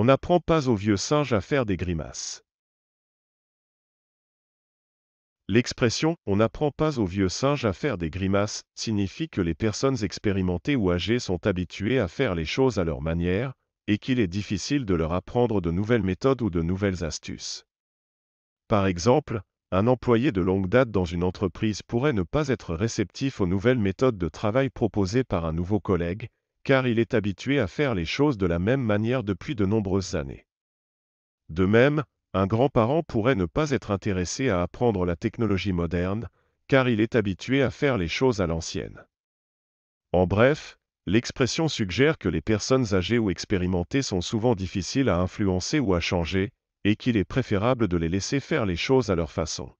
On n'apprend pas aux vieux singes à faire des grimaces. L'expression On n'apprend pas aux vieux singes à faire des grimaces signifie que les personnes expérimentées ou âgées sont habituées à faire les choses à leur manière, et qu'il est difficile de leur apprendre de nouvelles méthodes ou de nouvelles astuces. Par exemple, un employé de longue date dans une entreprise pourrait ne pas être réceptif aux nouvelles méthodes de travail proposées par un nouveau collègue, car il est habitué à faire les choses de la même manière depuis de nombreuses années. De même, un grand-parent pourrait ne pas être intéressé à apprendre la technologie moderne, car il est habitué à faire les choses à l'ancienne. En bref, l'expression suggère que les personnes âgées ou expérimentées sont souvent difficiles à influencer ou à changer, et qu'il est préférable de les laisser faire les choses à leur façon.